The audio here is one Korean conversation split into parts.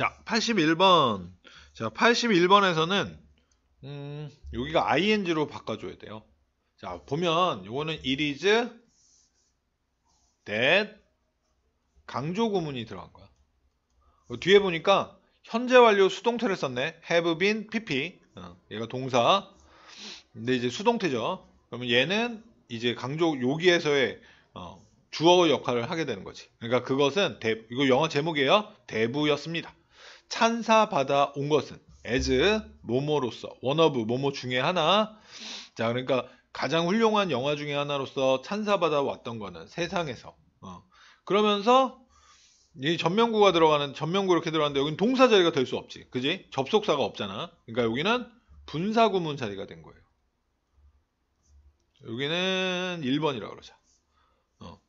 자, 81번. 자, 81번에서는 음, 여기가 ing로 바꿔줘야 돼요. 자, 보면 요거는 it is that 강조 구문이 들어간 거야. 어, 뒤에 보니까 현재 완료 수동태를 썼네. have been pp. 어, 얘가 동사. 근데 이제 수동태죠. 그러면 얘는 이제 강조 여기에서의 어, 주어 역할을 하게 되는 거지. 그러니까 그것은 대, 이거 영어 제목이에요. 대부였습니다. 찬사받아 온 것은 as 모모로서 원어브 모모 중에 하나 자 그러니까 가장 훌륭한 영화 중에 하나로서 찬사받아 왔던 거는 세상에서 어. 그러면서 이전명구가 들어가는 전명구 이렇게 들어가는데 여기는 동사 자리가 될 수 없지 그지 접속사가 없잖아 그러니까 여기는 분사구문 자리가 된 거예요 여기는 1번이라고 그러자 어.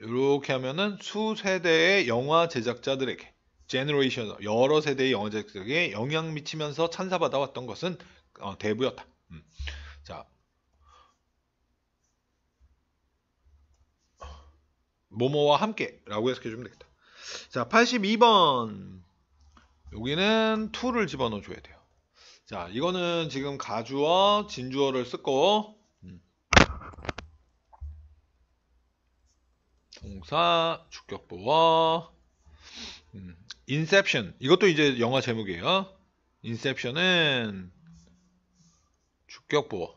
이렇게 하면은 수세대의 영화 제작자들에게 제너레이션 여러 세대의 영어자격에 영향 미치면서 찬사받아 왔던 것은 어, 대부였다. 음. 자, 모모와 함께라고 해석해 주면 되겠다. 자, 82번 여기는 투를 집어넣어 줘야 돼요. 자, 이거는 지금 가주어, 진주어를 쓰고 음. 동사, 주격부어 음. 인셉션 이것도 이제 영화 제목이에요. 인셉션은 주격보호.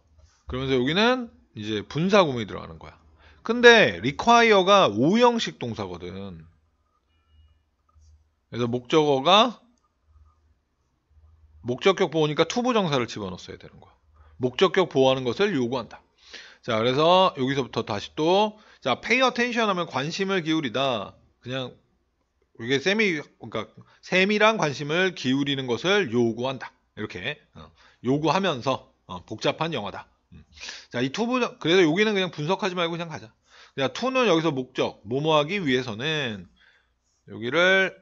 그러면서 여기는 이제 분사 구문이 들어가는 거야. 근데 require가 5형식 동사거든. 그래서 목적어가 목적격 보호니까 투부정사를 집어넣었어야 되는 거야. 목적격 보호하는 것을 요구한다. 자, 그래서 여기서부터 다시 또 자, pay attention 하면 관심을 기울이다. 그냥 이게 세미, 그러니까 셈이랑 관심을 기울이는 것을 요구한다. 이렇게 어, 요구하면서 어, 복잡한 영화다 음. 자, 이 투부 그래서 여기는 그냥 분석하지 말고 그냥 가자. 그 투는 여기서 목적 모모하기 위해서는 여기를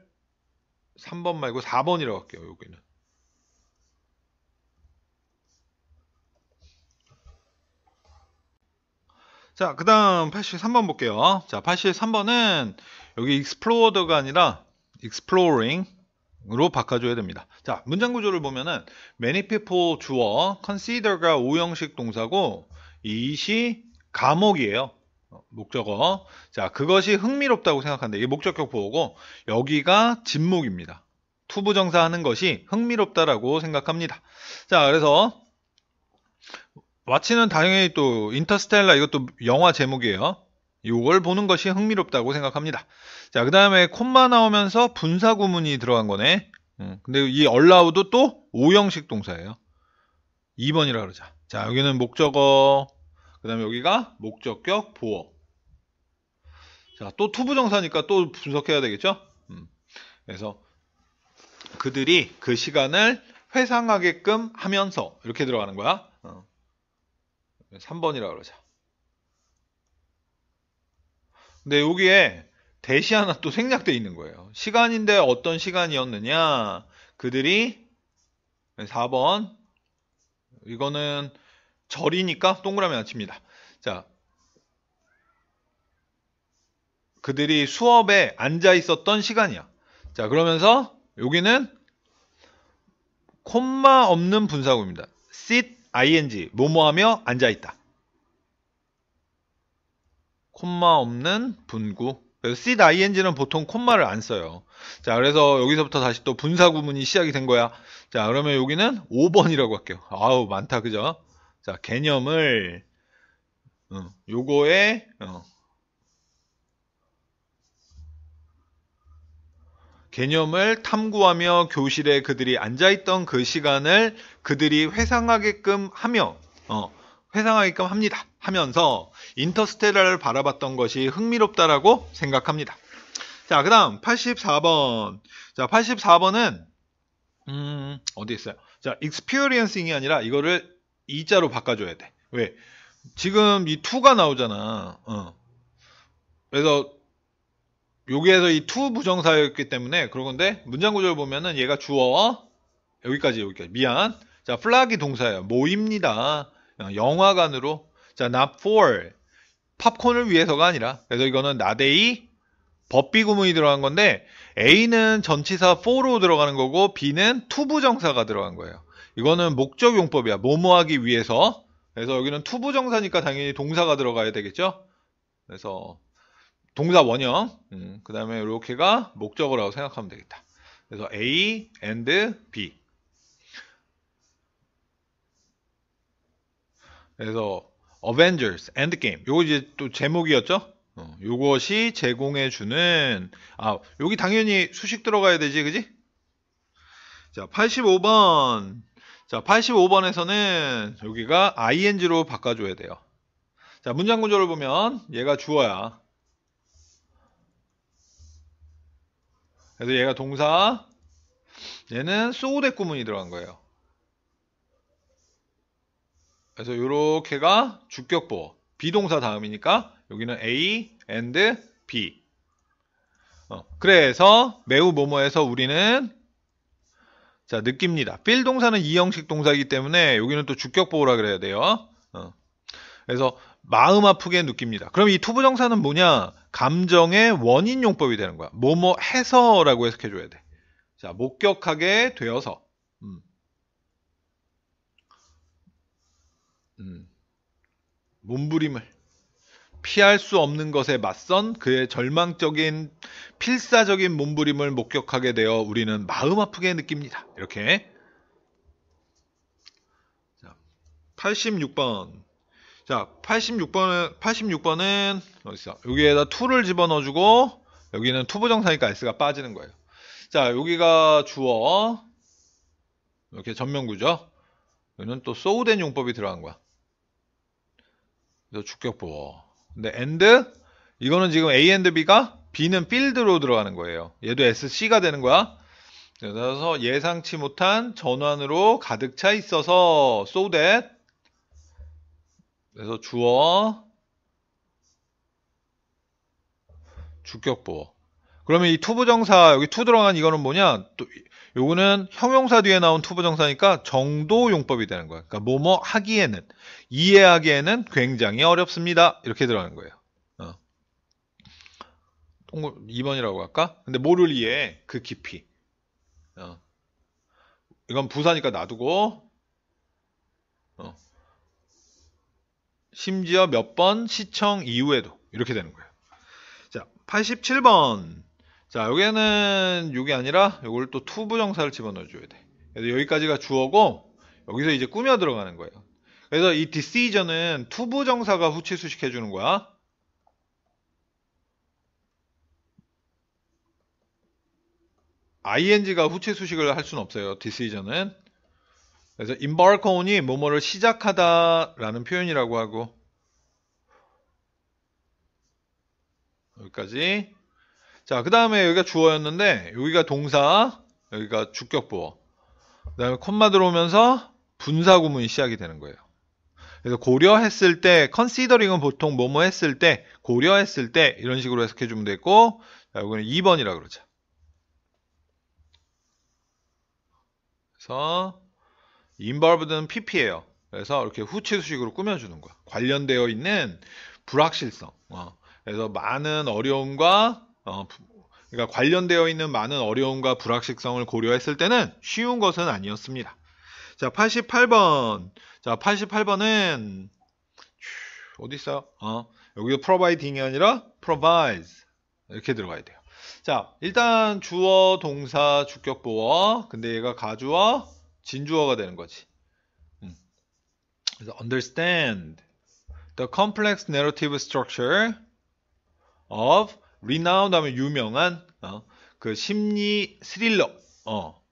3번 말고 4번이라고 할게요. 여기는 자, 그 다음 83번 볼게요. 자, 83번은 여기 explored가 아니라 exploring으로 바꿔줘야 됩니다. 자, 문장 구조를 보면은 many people 주어 consider가 5형식 동사고 이 시 감옥이에요. 목적어. 자, 그것이 흥미롭다고 생각한다. 이게 목적격 보호고 여기가 진목입니다. 투부정사하는 것이 흥미롭다라고 생각합니다. 자, 그래서 와치는 당연히 또 인터스텔라 이것도 영화 제목이에요. 이걸 보는 것이 흥미롭다고 생각합니다. 자, 그 다음에 콤마 나오면서 분사 구문이 들어간 거네. 음, 근데 이 얼라우도 또 5형식 동사예요. 2번이라 그러자. 자, 여기는 목적어. 그 다음에 여기가 목적격 보어. 자, 또 투부정사니까 또 분석해야 되겠죠? 음, 그래서 그들이 그 시간을 회상하게끔 하면서 이렇게 들어가는 거야. 3번이라 그러죠 근데 여기에 대시 하나 또 생략돼 있는 거예요. 시간인데 어떤 시간이었느냐? 그들이 4번 이거는 절이니까 동그라미 아칩니다. 자, 그들이 수업에 앉아 있었던 시간이야. 자, 그러면서 여기는 콤마 없는 분사구입니다. sit ing 뭐뭐하며 앉아있다. 콤마 없는 분구 그래서 seed ing는 보통 콤마를 안 써요. 자, 그래서 여기서부터 다시 또 분사 구문이 시작이 된 거야. 자, 그러면 여기는 5번이라고 할게요. 아우, 많다, 그죠? 자, 개념을, 응, 어, 요거에, 어, 개념을 탐구하며 교실에 그들이 앉아있던 그 시간을 그들이 회상하게끔 하며 어, 회상하게끔 합니다. 하면서 인터스텔라를 바라봤던 것이 흥미롭다라고 생각합니다. 자, 그 다음 84번. 자, 84번은 음, 어디 있어요? 자, experiencing이 아니라 이거를 2자로 바꿔줘야 돼. 왜? 지금 이 2가 나오잖아. 어. 그래서 여기에서 이 to 부정사였기 때문에 그런건데 문장 구절 보면은 얘가 주어 여기까지 여기까지 미안 자플라기 동사예요 모입니다 영화관으로 자 not for 팝콘을 위해서가 아니라 그래서 이거는 나데이 법비 구문이 들어간 건데 A는 전치사 for로 들어가는 거고 B는 to 부정사가 들어간 거예요 이거는 목적 용법이야 뭐뭐하기 위해서 그래서 여기는 to 부정사니까 당연히 동사가 들어가야 되겠죠 그래서 동사 원형 음, 그 다음에 이렇게가 목적어라고 생각하면 되겠다 그래서 A and B 그래서 Avengers Endgame 요거 이제 또 제목이었죠 어, 요것이 제공해주는 아 여기 당연히 수식 들어가야 되지 그지 자 85번 자 85번에서는 여기가 ing로 바꿔줘야 돼요 자 문장 구조를 보면 얘가 주어야 그래서 얘가 동사 얘는 소우대 구문이 들어간 거예요. 그래서 요렇게가 주격보 비동사 다음이니까 여기는 A and B 어, 그래서 매우 뭐뭐에서 우리는 자 느낍니다. 필 동사는 이형식 동사이기 때문에 여기는 또 주격보호라 그래야 돼요. 어. 그래서 마음 아프게 느낍니다. 그럼 이 투부정사는 뭐냐? 감정의 원인 용법이 되는 거야. 뭐뭐 해서라고 해석해줘야 돼. 자, 목격하게 되어서. 음. 음. 몸부림을. 피할 수 없는 것에 맞선 그의 절망적인 필사적인 몸부림을 목격하게 되어 우리는 마음 아프게 느낍니다. 이렇게. 86번. 자, 86번은 86번은 어디 있어? 여기에다 2를 집어넣어 주고 여기는 투부정사니까 s가 빠지는 거예요. 자, 여기가 주어. 이렇게 전면구죠. 여기는 또 소우된 용법이 들어간 거야. 그래서 주격보어. 근데 and 이거는 지금 A and B가 B는 필드로 들어가는 거예요. 얘도 SC가 되는 거야. 그래서 예상치 못한 전환으로 가득 차 있어서 so that 그래서 주어 주격보어. 그러면 이 투부정사 여기 투 들어간 이거는 뭐냐? 또 요거는 형용사 뒤에 나온 투부정사니까 정도 용법이 되는 거야. 그러니까 뭐뭐 하기에는 이해하기에는 굉장히 어렵습니다. 이렇게 들어가는 거예요. 어. 2번이라고 할까? 근데 뭐를 이해? 그 깊이. 어. 이건 부사니까 놔두고 어. 심지어 몇 번 시청 이후에도 이렇게 되는 거예요. 자, 87번. 자, 여기에는 6이 아니라 이걸 또 투부정사를 집어넣어 줘야 돼. 그래서 여기까지가 주어고 여기서 이제 꾸며 들어가는 거예요. 그래서 이 decision은 투부정사가 후치수식 해주는 거야. ing가 후치수식을 할 수는 없어요. d e c i 은 그래서 embark on이 뭐뭐를 시작하다라는 표현이라고 하고 여기까지 자 그 다음에 여기가 주어였는데 여기가 동사 여기가 주격부어그 다음에 콤마 들어오면서 분사구문이 시작이 되는 거예요 그래서 고려했을 때 considering은 보통 뭐뭐 했을 때 고려했을 때 이런 식으로 해석해 주면 되고 자, 이거는 2번이라 그러죠 그래서 involved는 pp예요. 그래서 이렇게 후치수식으로 꾸며주는 거야. 관련되어 있는 불확실성. 어. 그래서 많은 어려움과 어, 그러니까 관련되어 있는 많은 어려움과 불확실성을 고려했을 때는 쉬운 것은 아니었습니다. 자, 88번. 자, 88번은 어디 있어요? 어, 여기서 providing이 아니라 provides 이렇게 들어가야 돼요. 자, 일단 주어, 동사, 주격보어. 근데 얘가 가주어, 진주어가 되는 거지. 음. 그래서 understand the complex narrative structure of renowned 하면 유명한 어, 그 심리 스릴러 어.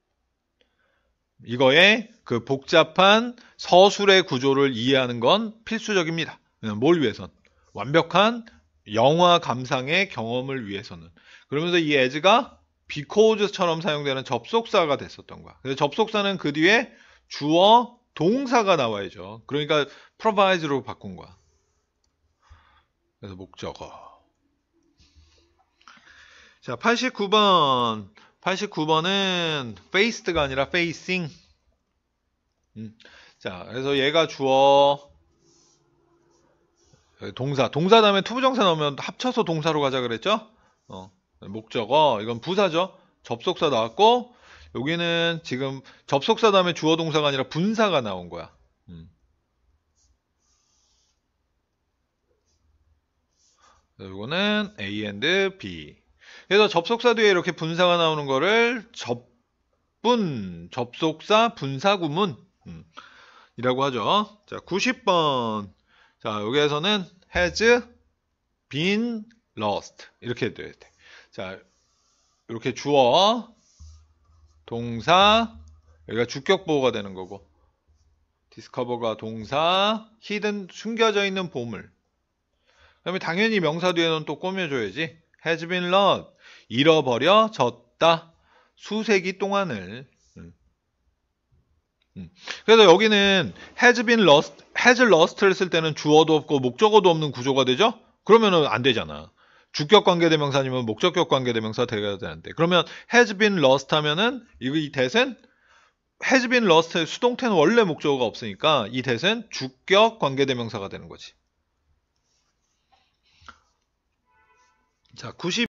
이거의 그 복잡한 서술의 구조를 이해하는 건 필수적입니다. 어, 뭘 위해선? 완벽한 영화 감상의 경험을 위해서는. 그러면서 이 에즈가 because처럼 사용되는 접속사가 됐었던 거야. 그래서 접속사는 그 뒤에 주어 동사가 나와야죠. 그러니까 provide로 바꾼 거야. 그래서 목적어. 자, 89번. 89번은 faced가 아니라 facing. 음. 자, 그래서 얘가 주어 동사. 동사 다음에 투부정사 나오면 합쳐서 동사로 가자 그랬죠? 어. 목적어 이건 부사죠. 접속사 나왔고 여기는 지금 접속사 다음에 주어 동사가 아니라 분사가 나온 거야. 음. 이거는 A and B. 그래서 접속사 뒤에 이렇게 분사가 나오는 거를 접분, 접속사 분사구문 음, 이라고 하죠. 자, 90번. 자, 여기에서는 has been lost 이렇게 해야 돼. 자, 이렇게 주어, 동사, 여기가 주격보호가 되는 거고 디스커버가 동사, 히든 숨겨져 있는 보물 그 다음에 당연히 명사 뒤에는 또 꾸며줘야지 has been lost, 잃어버려졌다 수세기 동안을 음. 음. 그래서 여기는 has been lost, has lost를 쓸 때는 주어도 없고 목적어도 없는 구조가 되죠? 그러면은 안 되잖아 주격 관계대명사님은 목적격 관계대명사 되어야 되는데 그러면 has been lost 하면은 이 대신 has been lost 수동태는 원래 목적어가 없으니까 이대센 주격 관계대명사가 되는 거지. 자, 90